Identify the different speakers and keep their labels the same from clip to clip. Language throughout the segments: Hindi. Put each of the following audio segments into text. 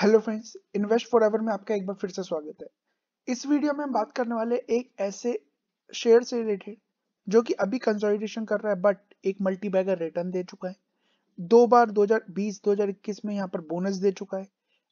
Speaker 1: hello friends invest for ever में आपका एक बार फिर से स्वागत है इस वीडियो में हम बात करने वाले एक ऐसे शेयर से रिलेटेड जो कि अभी कंसोलिडेशन कर रहा है बट एक मल्टी बैगर रिटर्न दे चुका है दो बार 2020 2021 में यहाँ पर बोनस दे चुका है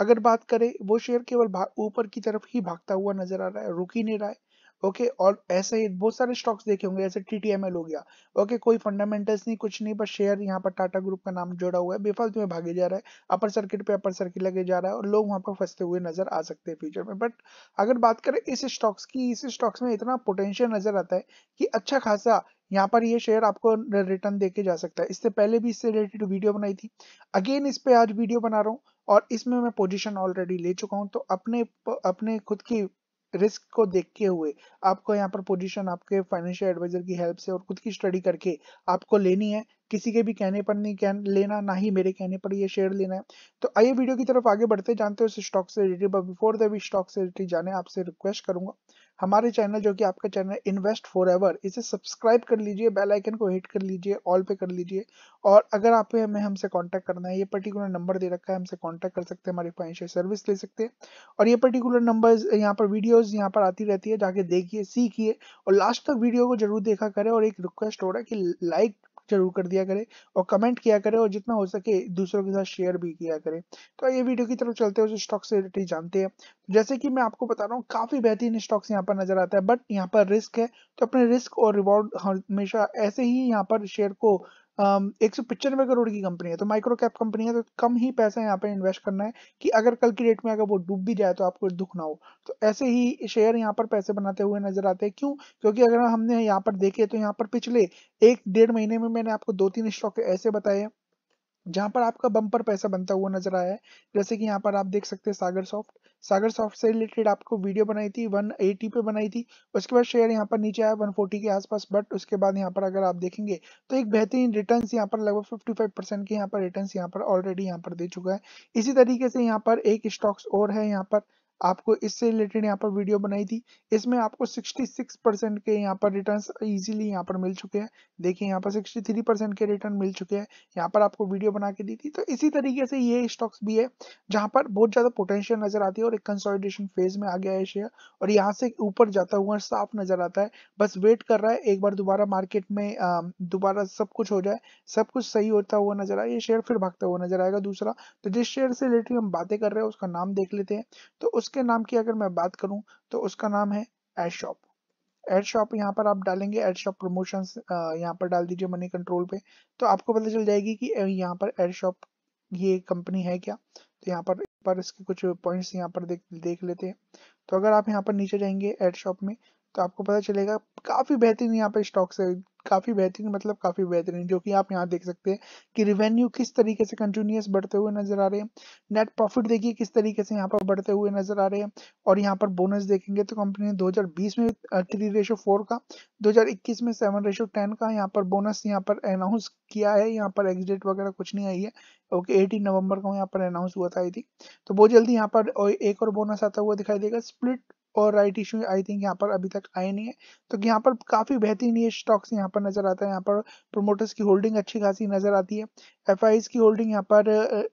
Speaker 1: अगर बात करें वो शेयर केवल ऊपर की तरफ ही भागता हुआ नजर आ रहा है रुक ही नहीं रहा है ओके और ऐसे ही बहुत सारे स्टॉक्स देखे होंगे जैसे टीटीएमएल हो गया ओके कोई फंडामेंटल्स नहीं कुछ नहीं पर शेयर यहाँ पर टाटा ग्रुप का नाम जोड़ा हुआ है बेफालतू में भागे जा रहा है अपर सर्किट पे अपर सर्किट लगे जा रहा है और लोग वहाँ पर फंसते हुए नजर आ सकते हैं फ्यूचर में बट अगर बात करें इस स्टॉक्स की इस स्टॉक्स में इतना पोटेंशियल नजर आता है कि अच्छा खासा यहाँ पर ये शेयर आपको रिटर्न देके जा सकता है इससे पहले भी इससे रिलेटेड वीडियो बनाई थी अगेन इस पे आज वीडियो बना रहा हूँ और इसमें मैं पोजीशन ऑलरेडी ले चुका हूँ तो अपने अपने खुद की रिस्क को देखते हुए आपको यहाँ पर पोजीशन आपके फाइनेंशियल एडवाइजर की हेल्प से और खुद की स्टडी करके आपको लेनी है किसी के भी कहने पर नहीं कह लेना ना ही मेरे कहने पर ये शेयर लेना है तो आइए वीडियो की तरफ आगे बढ़ते जानते हो स्टॉक से रिलेटेड बिफोर द भी स्टॉक से रिलेटेड जाने आपसे रिक्वेस्ट करूंगा हमारे चैनल जो कि आपका चैनल इन्वेस्ट फॉर एवर इसे सब्सक्राइब कर लीजिए बेल आइकन को हिट कर लीजिए ऑल पे कर लीजिए और अगर आप हमें हमसे कांटेक्ट करना है ये पर्टिकुलर नंबर दे रखा है हमसे कांटेक्ट कर सकते हैं हमारी फाइनेंशियल सर्विस ले सकते हैं और ये पर्टिकुलर नंबर यहाँ पर वीडियोज यहाँ पर आती रहती है जाके देखिए सीखिए और लास्ट तक वीडियो को जरूर देखा करें और एक रिक्वेस्ट हो रहा है कि लाइक जरूर कर दिया करें और कमेंट किया करें और जितना हो सके दूसरों के साथ शेयर भी किया करें तो ये वीडियो की तरफ चलते हुए स्टॉक से रिलेटेड जानते हैं जैसे कि मैं आपको बता रहा हूँ काफी बेहतरीन स्टॉक्स यहाँ पर नजर आता है बट यहाँ पर रिस्क है तो अपने रिस्क और रिवॉर्ड हमेशा ऐसे ही यहाँ पर शेयर को एक सौ पचानवे करोड़ की कंपनी है तो माइक्रो कैप कंपनी है तो कम ही पैसा यहाँ पे इन्वेस्ट करना है कि अगर कल की डेट में अगर वो डूब भी जाए तो आपको दुख ना हो तो ऐसे ही शेयर यहाँ पर पैसे बनाते हुए नजर आते हैं क्यों क्योंकि अगर हमने यहाँ पर देखे तो यहाँ पर पिछले एक डेढ़ महीने में मैंने आपको दो तीन स्टॉक ऐसे बताए हैं जहां पर आपका बम्पर पैसा बनता हुआ नजर आया है जैसे कि यहाँ पर आप देख सकते हैं सागर सॉफ्ट सागर सॉफ्ट से रिलेटेड आपको वीडियो बनाई थी 180 पे बनाई थी उसके बाद शेयर यहाँ पर नीचे आया 140 के आसपास बट उसके बाद यहाँ पर अगर आप देखेंगे तो एक बेहतरीन रिटर्न यहाँ पर लगभग 55 परसेंट के यहाँ पर रिटर्न यहाँ पर ऑलरेडी यहाँ पर दे चुका है इसी तरीके से यहाँ पर एक स्टॉक्स और है यहाँ पर आपको इससे रिलेटेड यहाँ पर वीडियो बनाई थी इसमें आपको 66 परसेंट के यहाँ पर रिटर्न इजीली यहाँ पर मिल चुके हैं देखिए यहाँ पर 63 परसेंट के रिटर्न मिल चुके हैं यहाँ पर आपको वीडियो बना के दी थी तो इसी तरीके से ये स्टॉक्स भी है जहाँ पर बहुत ज़्यादा पोटेंशियल नजर आती है और एक कंसोलिडेशन फेज में आ गया है शेयर और यहाँ से ऊपर जाता हुआ साफ नजर आता है बस वेट कर रहा है एक बार दोबारा मार्केट में दोबारा सब कुछ हो जाए सब कुछ सही होता हुआ नजर आए ये शेयर फिर भागता हुआ नजर आएगा दूसरा तो जिस शेयर से रिलेटेड हम बातें कर रहे हैं उसका नाम देख लेते हैं तो उस उसके नाम की अगर मैं बात करूं तो उसका नाम है एड शॉप एड शॉप यहाँ पर आप डालेंगे एड शॉप प्रमोशन यहाँ पर डाल दीजिए मनी कंट्रोल पे तो आपको पता चल जाएगी कि यहाँ पर एड शॉप ये कंपनी है क्या तो यहाँ पर पर इसके कुछ पॉइंट्स यहाँ पर देख देख लेते हैं तो अगर आप यहाँ पर नीचे जाएंगे एड शॉप में तो आपको पता चलेगा काफ़ी बेहतरीन यहाँ पे स्टॉक्स है काफ़ी बेहतरीन मतलब काफ़ी बेहतरीन जो कि आप यहाँ देख सकते हैं कि रिवेन्यू किस तरीके से कंटिन्यूस बढ़ते हुए नजर आ रहे हैं नेट प्रॉफिट देखिए किस तरीके से यहाँ पर बढ़ते हुए नजर आ रहे हैं और यहाँ पर बोनस देखेंगे तो कंपनी ने 2020 में थ्री रेशो फोर का 2021 में सेवन रेशो टेन का यहाँ पर बोनस यहाँ पर अनाउंस किया है यहाँ पर एग्जिट वगैरह कुछ नहीं आई है ओके एटीन नवंबर को यहाँ पर अनाउंस हुआ था आई थी तो बहुत जल्दी यहाँ पर एक और बोनस आता हुआ दिखाई देगा स्प्लिट और राइट इशू आई थिंक यहाँ पर अभी तक आए नहीं है तो यहाँ पर काफ़ी बेहतरीन ये स्टॉक्स यहाँ पर नज़र आता है यहाँ पर प्रोमोटर्स की होल्डिंग अच्छी खासी नज़र आती है एफ की होल्डिंग यहाँ पर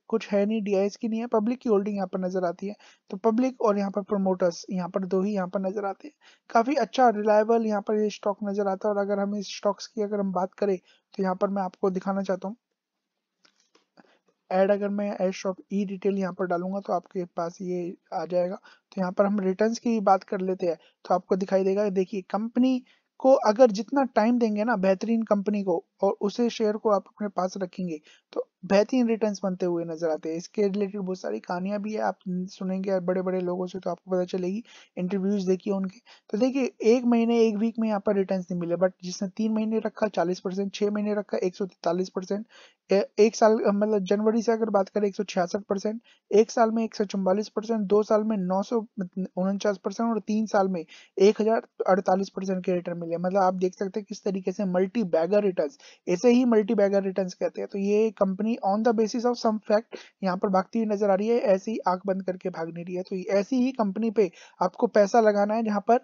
Speaker 1: कुछ है नहीं डी की नहीं है पब्लिक की होल्डिंग यहाँ पर नज़र आती है तो पब्लिक और यहाँ पर प्रोमोटर्स यहाँ पर दो ही यहाँ पर नज़र आते हैं काफ़ी अच्छा रिलायबल यहाँ पर ये स्टॉक नज़र आता है और अगर हम इस स्टॉक्स की अगर हम बात करें तो यहाँ पर मैं आपको दिखाना चाहता हूँ ऐड अगर मैं एड शॉप ई डिटेल यहाँ पर डालूंगा तो आपके पास ये आ जाएगा तो यहाँ पर हम रिटर्न्स की बात कर लेते हैं तो आपको दिखाई देगा देखिए कंपनी को अगर जितना टाइम देंगे ना बेहतरीन कंपनी को और उसे शेयर को आप अपने पास रखेंगे तो बेहतरीन रिटर्न्स बनते हुए नजर आते हैं इसके रिलेटेड बहुत सारी कहानियां भी है आप सुनेंगे बड़े बड़े लोगों से तो आपको पता चलेगी इंटरव्यूज देखिए उनके तो देखिए एक महीने एक वीक में यहाँ पर रिटर्न नहीं मिले बट जिसने तीन महीने रखा चालीस परसेंट छह महीने रखा एक सौ तैतालीस परसेंट एक साल मतलब जनवरी से अगर बात करें एक सौ छियासठ परसेंट एक साल में एक सौ चौवालीस परसेंट दो साल में नौ सौ उनचास परसेंट और तीन साल में एक हजार अड़तालीस परसेंट के रिटर्न मिले मतलब आप देख सकते हैं किस तरीके से मल्टी बैगर रिटर्न ऐसे ही मल्टी बैगर रिटर्न कहते हैं तो ये कंपनी यानी on the basis of some fact यहाँ पर भागती हुई नजर आ रही है ऐसी ही आंख बंद करके भाग नहीं रही है तो ऐसी ही कंपनी पे आपको पैसा लगाना है जहाँ पर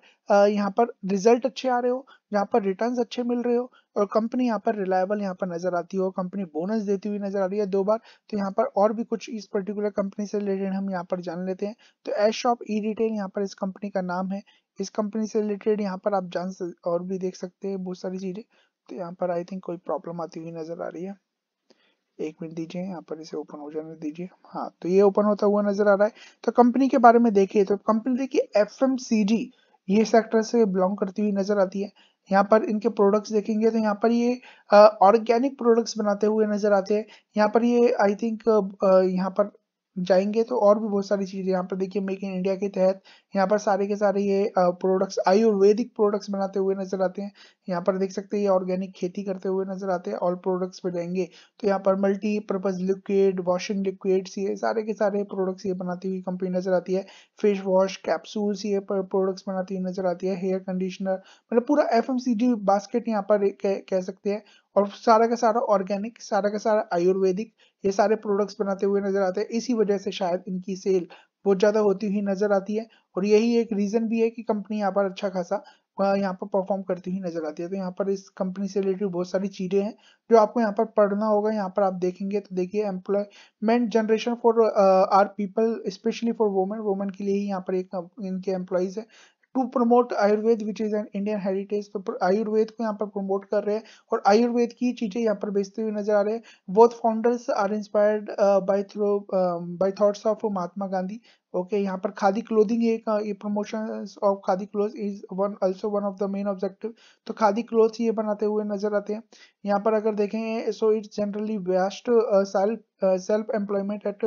Speaker 1: यहाँ पर रिजल्ट अच्छे आ रहे हो जहाँ पर रिटर्न अच्छे मिल रहे हो और कंपनी यहाँ पर रिलायबल यहाँ पर नजर आती हो कंपनी बोनस देती हुई नजर आ रही है दो बार तो यहाँ पर और भी कुछ इस पर्टिकुलर कंपनी से रिलेटेड हम यहाँ पर जान लेते हैं तो एस शॉप ई रिटेल यहाँ पर इस कंपनी का नाम है इस कंपनी से रिलेटेड यहाँ पर आप जान और भी देख सकते हैं बहुत सारी चीजें तो यहाँ पर आई थिंक कोई प्रॉब्लम आती हुई नजर आ रही है एक मिनट दीजिए यहाँ पर इसे ओपन हो जाने दीजिए हाँ तो ये ओपन होता हुआ नजर आ रहा है तो कंपनी के बारे में देखिए तो कंपनी देखिए एफ ये सेक्टर से बिलोंग करती हुई नजर आती है यहाँ पर इनके प्रोडक्ट्स देखेंगे तो यहाँ पर ये ऑर्गेनिक प्रोडक्ट्स बनाते हुए नजर आते हैं यहाँ पर ये आई थिंक यहाँ पर जाएंगे तो और भी बहुत सारी चीज़ें यहाँ पर देखिए मेक इन इंडिया के तहत यहाँ पर सारे के सारे ये प्रोडक्ट्स आयुर्वेदिक प्रोडक्ट्स बनाते हुए नजर आते हैं यहाँ पर देख सकते हैं ये ऑर्गेनिक खेती करते हुए नजर आते हैं ऑल प्रोडक्ट्स पे जाएंगे तो यहाँ पर मल्टीपर्पज लिक्विड वॉशिंग लिक्विड्स ये सारे के सारे प्रोडक्ट्स ये बनाती हुई कंपनी नजर आती है फेस वॉश कैप्सूल्स ये प्रोडक्ट्स बनाती हुई नजर आती है हेयर कंडीशनर मतलब पूरा एफ बास्केट यहाँ पर कह सकते हैं और सारा का सारा ऑर्गेनिक सारा का सारा आयुर्वेदिक ये सारे प्रोडक्ट्स बनाते हुए नजर आते हैं इसी वजह से शायद इनकी सेल बहुत ज़्यादा होती हुई नजर आती है और यही एक रीज़न भी है कि कंपनी यहाँ पर अच्छा खासा यहाँ पर परफॉर्म करती हुई नजर आती है तो यहाँ पर इस कंपनी से रिलेटेड बहुत सारी चीज़ें हैं जो आपको यहाँ पर पढ़ना होगा यहाँ पर आप देखेंगे तो देखिए employment generation for our people specially for women women के लिए ही यहाँ पर एक इनके एम्प्लॉयज़ है to promote Ayurveda which is an Indian heritage Ayurveda को यहाँ पर प्रमोट कर रहे हैं और आयुर्वेद की चीजें यहाँ पर बेचते हुए नजर आ रहे हैं both founders are inspired by through by thoughts of Mahatma Gandhi okay okay, यहाँ पर खादी क्लोथिंग एक ये promotion of khadi cloth is one also one of the main objective तो खादी क्लोथ ये बनाते हुए नजर आते हैं यहाँ पर अगर देखें so it's generally west self self employment at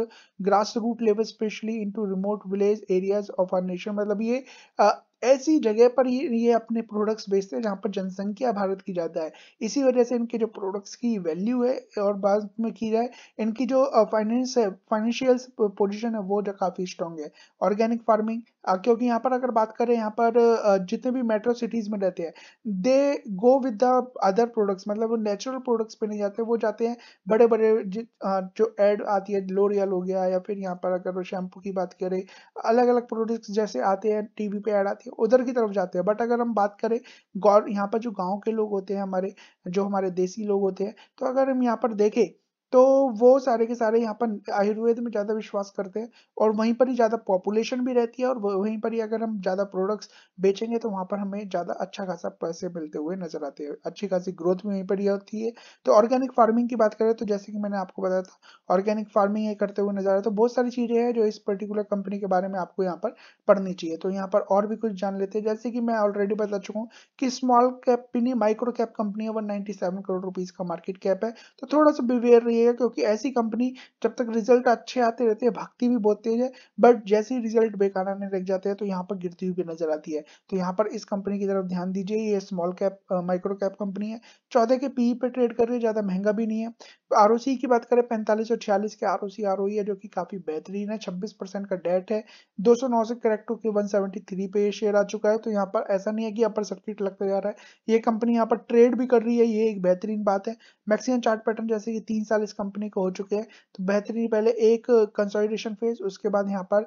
Speaker 1: grass root level specially into remote village areas of our nation मतलब ये ऐसी जगह पर ये ये अपने प्रोडक्ट्स बेचते हैं जहाँ पर जनसंख्या भारत की ज़्यादा है इसी वजह से इनके जो प्रोडक्ट्स की वैल्यू है और बाद में की जाए इनकी जो फाइनेंस है फाइनेंशियल पोजिशन है वो जो काफ़ी स्ट्रॉन्ग होंगे ऑर्गेनिक फार्मिंग क्योंकि यहाँ पर अगर बात करें यहाँ पर जितने भी मेट्रो सिटीज में रहते हैं they go with the other products मतलब वो नेचुरल प्रोडक्ट्स पे नहीं जाते वो जाते हैं बड़े बड़े जो एड आती है लोरियल हो गया या फिर यहाँ पर अगर शैम्पू की बात करें अलग अलग प्रोडक्ट्स जैसे आते हैं टीवी पे ऐड आती है उधर की तरफ जाते हैं बट अगर हम बात करें गौर यहाँ पर जो गाँव के लोग होते हैं हमारे जो हमारे देसी लोग होते हैं तो अगर हम यहाँ पर देखें तो वो सारे के सारे यहाँ पर आयुर्वेद में ज़्यादा विश्वास करते हैं और वहीं पर ही ज़्यादा पॉपुलेशन भी रहती है और वहीं पर ही अगर हम ज़्यादा प्रोडक्ट्स बेचेंगे तो वहाँ पर हमें ज़्यादा अच्छा खासा पैसे मिलते हुए नजर आते हैं अच्छी खासी ग्रोथ भी वहीं पर ही होती है तो ऑर्गेनिक फार्मिंग की बात करें तो जैसे कि मैंने आपको बताया था ऑर्गेनिक फार्मिंग ये करते हुए नजर आया तो बहुत सारी चीज़ें हैं जो इस पर्टिकुलर कंपनी के बारे में आपको यहाँ पर पढ़नी चाहिए तो यहाँ पर और भी कुछ जान लेते हैं जैसे कि मैं ऑलरेडी बता चुका हूँ कि स्मॉल कैप भी नहीं माइक्रो कैप कंपनी है वन करोड़ रुपीज़ का मार्केट कैप है तो थोड़ा सा बिवेयर रही रखिएगा क्योंकि ऐसी कंपनी जब तक रिजल्ट अच्छे आते रहते हैं भक्ति भी बहुत तेज है बट जैसे ही रिजल्ट बेकार आने लग जाते हैं तो यहाँ पर गिरती हुई भी नजर आती है तो यहाँ पर इस कंपनी की तरफ ध्यान दीजिए ये small cap micro cap company है चौदह के पीई e पे ट्रेड कर रही है ज्यादा महंगा भी नहीं है आर की बात करें पैंतालीस और छियालीस के आर ओ सी है जो की काफी बेहतरीन है छब्बीस का डेट है दो से करेक्ट होकर वन पे ये शेयर आ चुका है तो यहाँ पर ऐसा नहीं है कि अपर सर्किट लगता जा रहा है ये कंपनी यहाँ पर ट्रेड भी कर रही है ये एक बेहतरीन बात है मैक्सिमम चार्ट पैटर्न जैसे कि तीन साल इस कंपनी को हो चुके हैं तो बेहतरीन पहले एक कंसोलिडेशन फेज उसके बाद यहाँ पर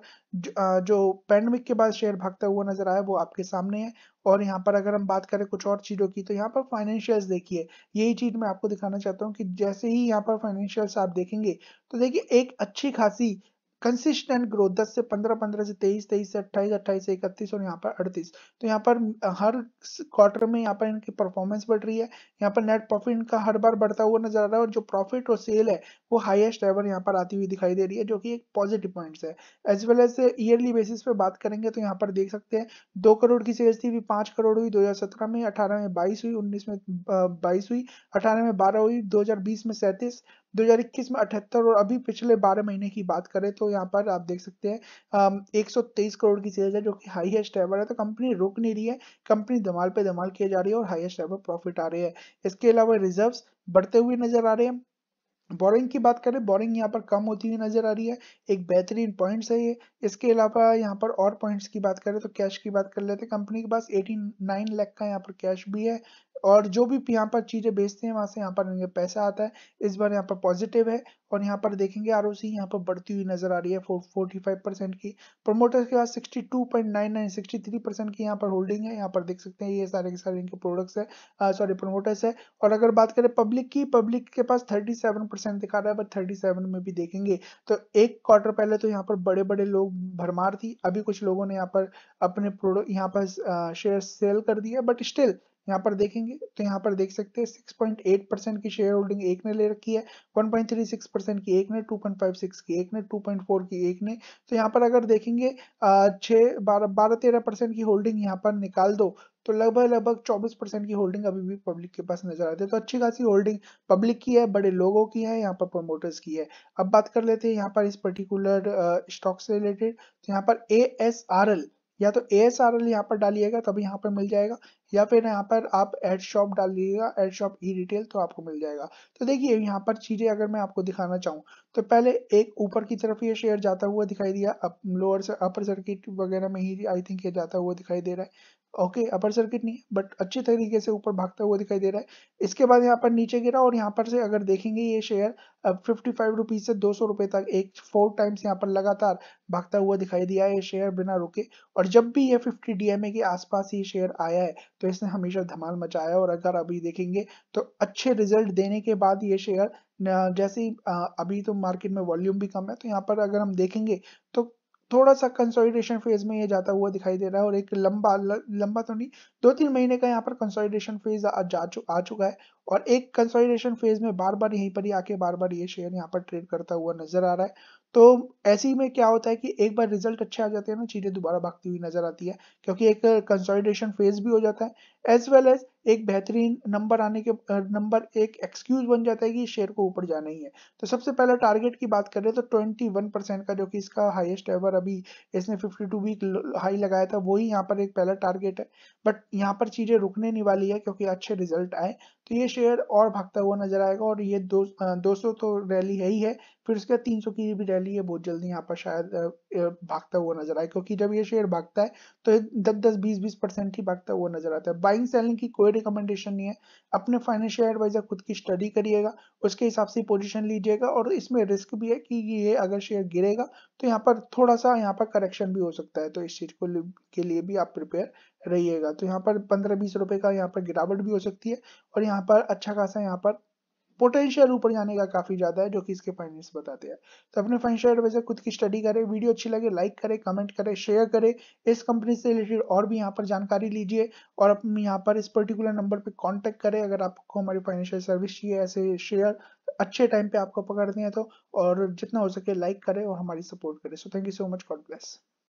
Speaker 1: जो पैंडमिक के बाद शेयर भागता हुआ नजर आया वो आपके सामने है और यहाँ पर अगर हम बात करें कुछ और चीज़ों की तो यहाँ पर फाइनेंशियल्स देखिए यही चीज़ मैं आपको दिखाना चाहता हूँ कि जैसे ही यहाँ पर फाइनेंशियल्स आप देखेंगे तो देखिए एक अच्छी खासी कंसिस्टेंट ग्रोथ दस से पंद्रह पंद्रह से तेईस तेईस से अट्ठाईस अट्ठाईस से इकतीस और यहाँ पर अड़तीस तो यहाँ पर हर क्वार्टर में यहाँ पर इनकी परफॉर्मेंस बढ़ रही है यहाँ पर नेट प्रॉफिट इनका हर बार बढ़ता हुआ नजर आ रहा है और जो प्रॉफिट और सेल है वो हाइएस्ट एवर यहाँ पर आती हुई दिखाई दे रही है जो की एक पॉजिटिव पॉइंट है as well as yearly basis पे बात करेंगे तो यहाँ पर देख सकते हैं दो करोड़ की सेल्स थी पांच करोड़ हुई दो में अठारह में बाईस हुई उन्नीस में बाईस हुई अठारह में बारह हुई दो में सैतीस 2021 में अठहत्तर और अभी पिछले 12 महीने की बात करें तो यहाँ पर आप देख सकते हैं एक करोड़ की सेल्स है जो कि हाईएस्ट एवर है तो कंपनी रुक नहीं रही है कंपनी धमाल पे धमाल किया जा रही है और हाईएस्ट एवर प्रॉफिट आ रहे हैं इसके अलावा रिजर्व बढ़ते हुए नजर आ रहे हैं बोरिंग की बात करें बोरिंग यहाँ पर कम होती हुई नजर आ रही है एक बेहतरीन पॉइंट्स है ये इसके अलावा यहाँ पर और पॉइंट्स की बात करें तो कैश की बात कर लेते हैं कंपनी के पास 89 लाख ,00 का यहाँ पर कैश भी है और जो भी यहाँ पर चीज़ें बेचते हैं वहाँ से यहाँ पर इनके पैसा आता है इस बार यहाँ पर पॉजिटिव है और यहाँ पर देखेंगे आर यहाँ पर बढ़ती हुई नजर आ रही है फोर्टी फाइव परसेंट की प्रोमोटर्स के पास sixty two point nine nine sixty three percent की यहाँ पर होल्डिंग है यहाँ पर देख सकते हैं ये सारे के सारे इनके प्रोडक्ट्स है सॉरी प्रोमोटर्स है और अगर बात करें पब्लिक की पब्लिक के पास थर्टी सेवन परसेंट दिखा रहा है बट थर्टी सेवन में भी देखेंगे तो एक क्वार्टर पहले तो यहाँ पर बड़े बड़े लोग भरमार थी अभी कुछ लोगों ने यहाँ पर अपने प्रोडक्ट यहाँ पर शेयर सेल कर दिया बट स्टिल यहाँ पर देखेंगे तो यहाँ पर देख सकते हैं 6.8 परसेंट की शेयर होल्डिंग एक ने ले रखी है 1.36 परसेंट की एक ने 2.56 की एक ने 2.4 की एक ने तो यहाँ पर अगर देखेंगे छः बारह बारह तेरह परसेंट की होल्डिंग यहाँ पर निकाल दो तो लगभग लगभग 24 परसेंट की होल्डिंग अभी भी पब्लिक के पास नजर आती है तो अच्छी खासी होल्डिंग पब्लिक की है बड़े लोगों की है यहाँ पर प्रमोटर्स की है अब बात कर लेते हैं यहाँ पर इस पर्टिकुलर स्टॉक से रिलेटेड तो यहाँ पर ए या तो ए एस आर एल यहाँ पर डालिएगा तभी यहाँ पर मिल जाएगा या फिर यहाँ पर आप एड शॉप डाल दीजिएगा एड शॉप ई रिटेल तो आपको मिल जाएगा तो देखिए यहाँ पर चीज़ें अगर मैं आपको दिखाना चाहूँ तो पहले एक ऊपर की तरफ ये शेयर जाता हुआ दिखाई दिया अप लोअर से अपर सर्किट वगैरह में ही आई थिंक ये जाता हुआ दिखाई दे रहा है ओके अपर सर्किट नहीं बट अच्छे तरीके से ऊपर भागता हुआ दिखाई दे रहा है इसके बाद यहाँ पर नीचे गिरा और यहाँ पर से अगर देखेंगे ये शेयर अब फिफ्टी फाइव रुपीज से दो सौ रुपए तक एक फोर टाइम्स यहाँ पर लगातार भागता हुआ दिखाई दिया है ये शेयर बिना रुके और जब भी ये फिफ्टी डीएमए के आसपास ये शेयर आया है तो इसने हमेशा धमाल मचाया और अगर अभी देखेंगे तो अच्छे रिजल्ट देने के बाद ये शेयर जैसे अभी तो मार्केट में वॉल्यूम भी कम है तो यहाँ पर अगर हम देखेंगे तो थोड़ा सा कंसोलिडेशन फेज में ये जाता हुआ दिखाई दे रहा है और एक लंबा ल, लंबा तो नहीं दो तीन महीने का यहाँ पर कंसोलिडेशन फेज आ, जा, आ चुका है और एक कंसोलिडेशन फेज में बार बार यहीं पर ही आके बार बार ये शेयर यहाँ पर ट्रेड करता हुआ नजर आ रहा है तो ऐसी में क्या होता है कि एक बार रिजल्ट अच्छे आ जाते हैं ना चीजें दोबारा भागती हुई नजर आती है क्योंकि एक कंसोलिडेशन फेज भी हो जाता है एज वेल एज एक बेहतरीन नंबर आने के नंबर एक एक्सक्यूज बन जाता है कि शेयर को ऊपर जाना ही है तो सबसे पहले टारगेट की बात करें तो 21 परसेंट का जो कि इसका हाईएस्ट एवर अभी इसने 52 वीक हाई लगाया था वही यहाँ पर एक पहला टारगेट है बट यहाँ पर चीजें रुकने नहीं वाली है क्योंकि अच्छे रिजल्ट आए तो ये शेयर और भागता हुआ नजर आएगा और ये दो दोस्तों तो रैली है ही है फिर उसके बाद तीन सौ की भी रैली है बहुत जल्दी यहाँ पर शायद भागता हुआ नजर आए क्योंकि जब ये शेयर भागता है तो दस दस बीस बीस परसेंट ही भागता हुआ नजर आता है बाइंग सेलिंग की कोई रिकमेंडेशन नहीं है अपने फाइनेंशियल एडवाइजर खुद की स्टडी करिएगा उसके हिसाब से पोजिशन लीजिएगा और इसमें रिस्क भी है कि ये अगर शेयर गिरेगा तो यहाँ पर थोड़ा सा यहाँ पर करेक्शन भी हो सकता है तो इस चीज को के लिए भी आप प्रिपेयर रहिएगा तो यहाँ पर पंद्रह बीस रुपए का यहाँ पर गिरावट भी हो सकती है और यहाँ पर अच्छा खासा यहाँ पर पोटेंशियल ऊपर जाने का काफी ज्यादा है जो कि इसके फाइनेंस बताते हैं तो अपने फाइनेंशियल एडवाइजर खुद की स्टडी करें वीडियो अच्छी लगे लाइक करें कमेंट करें शेयर करें इस कंपनी से रिलेटेड और भी यहाँ पर जानकारी लीजिए और अपने यहाँ पर इस पर्टिकुलर नंबर पर कॉन्टेक्ट करें अगर आपको हमारी फाइनेंशियल सर्विस चाहिए ऐसे शेयर अच्छे टाइम पे आपको पकड़ते हैं तो और जितना हो सके लाइक करें और हमारी सपोर्ट करें so thank you so much God bless